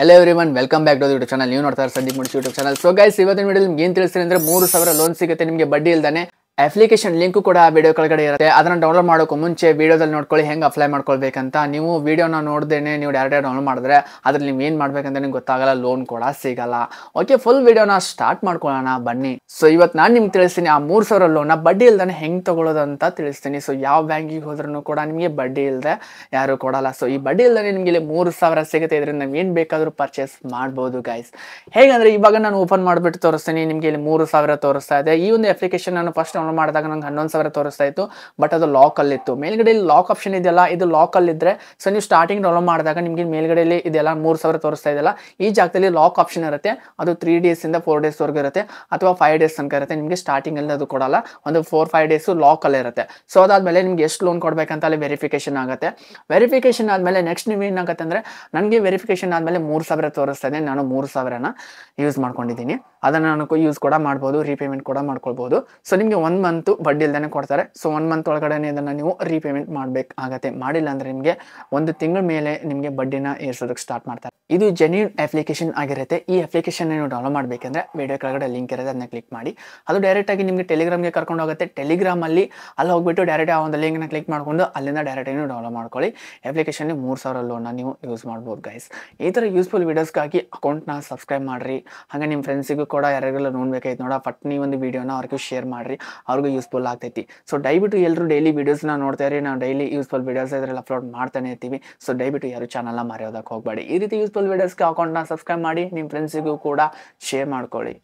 hello everyone welcome back to YouTube channel ನೀವು ನೋಡ್ತಾರೆ ಸಂದೀಪ್ ಮುಡಿಸಿ ಯೂಟ್ಯೂಬ್ ಚಾನಲ್ ಸೊ ಗೈಸ್ ಇವತ್ತಿನ ವಿಡಿಯೋ ನಿಮ್ಗೆ ಏನು ತಿಳಿಸ್ತೀನಿ ಅಂದ್ರೆ ಮೂರು ಸಾವಿರ ಲೋನ್ ಸಿಗುತ್ತೆ ನಿಮಗೆ ಬಡ್ಡಿ ಇಲ್ದಾನೆ ಅಪ್ಲಿಕೇಶನ್ ಲಿಂಕ್ ಕೂಡ ವಿಡಿಯೋ ಕೆಳಗಡೆ ಇರುತ್ತೆ ಅದನ್ನ ಡೌನ್ಲೋಡ್ ಮಾಡೋಕೆ ಮುಂಚೆ ವಿಡಿಯೋದಲ್ಲಿ ನೋಡ್ಕೊಳ್ಳಿ ಹೆಂಗೆ ಅಪ್ಲೈ ಮಾಡ್ಕೊಳ್ಬೇಕಂತ ನೀವು ವಿಡಿಯೋನ ನೋಡ್ದೇನೆ ನೀವು ಡೈರೆಕ್ಟ್ ಡೌನ್ಲೋಡ್ ಮಾಡಿದ್ರೆ ಅದ್ರಲ್ಲಿ ನೀವು ಏನು ಮಾಡ್ಬೇಕಂತ ನಿಮ್ಗೆ ಗೊತ್ತಾಗಲ್ಲ ಲೋನ್ ಕೂಡ ಸಿಗಲ್ಲ ಓಕೆ ಫುಲ್ ವಿಡಿಯೋನ ಸ್ಟಾರ್ಟ್ ಮಾಡ್ಕೊಳ್ಳೋಣ ಬನ್ನಿ ಸೊ ಇವತ್ತು ನಾನು ನಿಮ್ಗೆ ತಿಳಿಸ್ತೀನಿ ಆ ಮೂರು ಸಾವಿರ ಲೋನ ಬಡ್ಡಿ ಇಲ್ದೇ ಹೆಂಗೆ ತೊಗೊಳ್ಳೋದು ಅಂತ ತಿಳಿಸ್ತೀನಿ ಸೊ ಯಾವ ಬ್ಯಾಂಕಿಗೆ ಹೋದ್ರೂ ಕೂಡ ನಿಮಗೆ ಬಡ್ಡಿ ಇಲ್ಲದೆ ಯಾರು ಕೊಡಲ್ಲ ಸೊ ಈ ಬಡ್ಡಿ ಇಲ್ಲದೆ ನಿಮಗೆ ಇಲ್ಲಿ ಮೂರು ಸಾವಿರ ಸಿಗುತ್ತೆ ಇದರಿಂದ ನಾವು ಏನು ಬೇಕಾದರೂ ಪರ್ಚೇಸ್ ಮಾಡ್ಬೋದು ಗೈಸ್ ಹೇಗಂದ್ರೆ ಇವಾಗ ನಾನು ಓಪನ್ ಮಾಡಿಬಿಟ್ಟು ತೋರಿಸ್ತೀನಿ ನಿಮಗೆ ಇಲ್ಲಿ ಮೂರು ಸಾವಿರ ತೋರಿಸ್ತಾ ಇದೆ ಈ ಒಂದು ಅಪ್ಲಿಕೇಶನ್ ನಾನು ಫಸ್ಟ್ ಮಾಡಿದಾಗ ನಂಗೆ ಹನ್ನೊಂದು ಸಾವಿರ ತೋರಿಸ್ತಾ ಇತ್ತು ಬಟ್ ಅದು ಲಾಕಲ್ಲಿತ್ತು ಇತ್ತು ಮೇಲ್ಗಡೆ ಲಾಕ್ ಆಪ್ಷನ್ ಇದೆಯಲ್ಲ ಇದು ಲಾಕಲ್ಲಿದ್ದರೆ ಇದ್ದರೆ ಸೊ ನೀವು ಸ್ಟಾರ್ಟಿಂಗ್ ಡೌನ್ಲೋಡ್ ಮಾಡಿದಾಗ ನಿಮಗೆ ಮೇಲ್ಗಡೆಯಲ್ಲಿ ಇದೆಲ್ಲ ಮೂರು ಸಾವಿರ ತೋರಿಸ್ತಾ ಇದೆಯಲ್ಲ ಈ ಜಾಗದಲ್ಲಿ ಲಾಕ್ ಆಪ್ಷನ್ ಇರುತ್ತೆ ಅದು ತ್ರೀ ಡೇಸಿಂದ ಫೋರ್ ಡೇಸ್ವರೆಗೂ ಇರುತ್ತೆ ಅಥವಾ ಫೈವ್ ಡೇಸ್ ತನಕ ಇರುತ್ತೆ ನಿಮಗೆ ಸ್ಟಾರ್ಟಿಂಗಲ್ಲಿ ಅದು ಕೊಡಲ್ಲ ಒಂದು ಫೋರ್ ಫೈವ್ ಡೇಸು ಅಲ್ಲಿ ಇರುತ್ತೆ ಸೊ ಅದಾದಮೇಲೆ ನಿಮ್ಗೆ ಎಷ್ಟು ಲೋನ್ ಕೊಡಬೇಕಂತ ಅಲ್ಲಿ ವೆರಿಫಿಕೇಷನ್ ಆಗುತ್ತೆ ವೆರಿಫಿಕೇಷನ್ ಆದಮೇಲೆ ನೆಕ್ಸ್ಟ್ ನೀವು ಏನಾಗುತ್ತೆ ಅಂದರೆ ನನಗೆ ವೆರಿಫಿಕೇಶನ್ ಆದಮೇಲೆ ಮೂರು ಸಾವಿರ ತೋರಿಸ್ತಾ ಇದೆ ನಾನು ಮೂರು ಸಾವಿರನ ಯೂಸ್ ಮಾಡ್ಕೊಂಡಿದ್ದೀನಿ ಅದನ್ನು ನಾನು ಯೂಸ್ ಕೂಡ ಮಾಡ್ಬೋದು ರೀಪೇಮೆಂಟ್ ಕೂಡ ಮಾಡ್ಕೊಳ್ಬೋದು ಸೊ ನಿಮಗೆ ಒನ್ ಮಂತು ಬಡ್ಡಿ ಇಲ್ದೇ ಕೊಡ್ತಾರೆ ಸೊ ಒನ್ ಮಂತ್ ಒಳಗಡೆ ಇದನ್ನು ನೀವು ರೀಪೇಮೆಂಟ್ ಮಾಡಬೇಕಾಗತ್ತೆ ಮಾಡಿಲ್ಲ ಅಂದರೆ ನಿಮಗೆ ಒಂದು ತಿಂಗಳ ಮೇಲೆ ನಿಮಗೆ ಬಡ್ಡಿನ ಏರಿಸೋದಕ್ಕೆ ಸ್ಟಾರ್ಟ್ ಮಾಡ್ತಾರೆ ಇದು ಜೆನ್ಯೂನ್ ಅಪ್ಲಿಕೇಶನ್ ಆಗಿರುತ್ತೆ ಈ ಅಪ್ಲಿಕೇಶನ್ ನೀವು ಡೌನ್ಲೋಡ್ ಮಾಡಬೇಕಂದ್ರೆ ವೀಡಿಯೋ ಕೆಳಗಡೆ ಲಿಂಕ್ ಇರುತ್ತೆ ಅದನ್ನ ಕ್ಲಿಕ್ ಮಾಡಿ ಅದು ಡೈರೆಕ್ಟಾಗಿ ನಿಮಗೆ ಟೆಲಿಗ್ರಾಮ್ಗೆ ಕರ್ಕೊಂಡು ಹೋಗುತ್ತೆ ಟೆಲಿಗ್ರಾಮಲ್ಲಿ ಅಲ್ಲಿ ಹೋಗ್ಬಿಟ್ಟು ಡೈರೆಕ್ಟ್ ಆ ಒಂದು ಲಿಂಕ್ನ ಕ್ಲಿಕ್ ಮಾಡಿಕೊಂಡು ಅಲ್ಲಿಂದ ಡೈರೆಕ್ಟಾಗಿ ನೀವು ಡೌನ್ಲೋಡ್ ಮಾಡ್ಕೊಳ್ಳಿ ಅಪ್ಲಿಕೇಶನ್ಗೆ ಮೂರು ಸಾವಿರ ಲೋನ್ನ ನೀವು ಯೂಸ್ ಮಾಡ್ಬೋದು ಗೈಸ್ ಈ ಥರ ಯೂಸ್ಫುಲ್ ವೀಡಿಯೋಸ್ಗಾಗಿ ಅಕೌಂಟ್ನ ಸಬ್ಸ್ಕ್ರೈಬ್ ಮಾಡಿರಿ ಹಾಗೆ ನಿಮ್ಮ ಫ್ರೆಂಡ್ಸಿಗೂ ಕೂಡ ಯಾರಿಗೆಲ್ಲ ನೋಡ್ಬೇಕಾಯ್ತು ನೋಡ ಪಟ್ನಿ ನೀವು ಒಂದು ವೀಡಿಯೋನ ಅವ್ರಿಗೂ ಶೇರ್ ಮಾಡಿರಿ ಅವ್ರಿಗೂ ಯೂಸ್ಫುಲ್ ಆಗ್ತೈತಿ ಸೊ ದಯವಿಟ್ಟು ಎಲ್ಲರೂ ಡೈಲಿ ವೀಡಿಯೋಸ್ನ ನೋಡ್ತಾ ಇರಿ ನಾವು ಡೈಲಿ ಯೂಸ್ಫುಲ್ ವೀಡಿಯೋಸ್ ಇದ್ರಲ್ಲಿ ಅಪ್ಲೋಡ್ ಮಾಡ್ತಾನೆ ಇರ್ತೀವಿ ಸೊ ದಯವಿಟ್ಟು ಯಾರು ಚಾನಲ್ನ ಮರೆಯೋದಕ್ಕೆ ಹೋಗಬೇಡಿ ಈ ರೀತಿ ಯೂಸ್ಫುಲ್ ವೀಡಿಯೋಸ್ಗೆ ಅಕೌಂಟ್ನ ಸಬ್ಸ್ಕ್ರೈಬ್ ಮಾಡಿ ನಿಮ್ಮ ಫ್ರೆಂಡ್ಸಿಗೂ ಕೂಡ ಶೇರ್ ಮಾಡ್ಕೊಳ್ಳಿ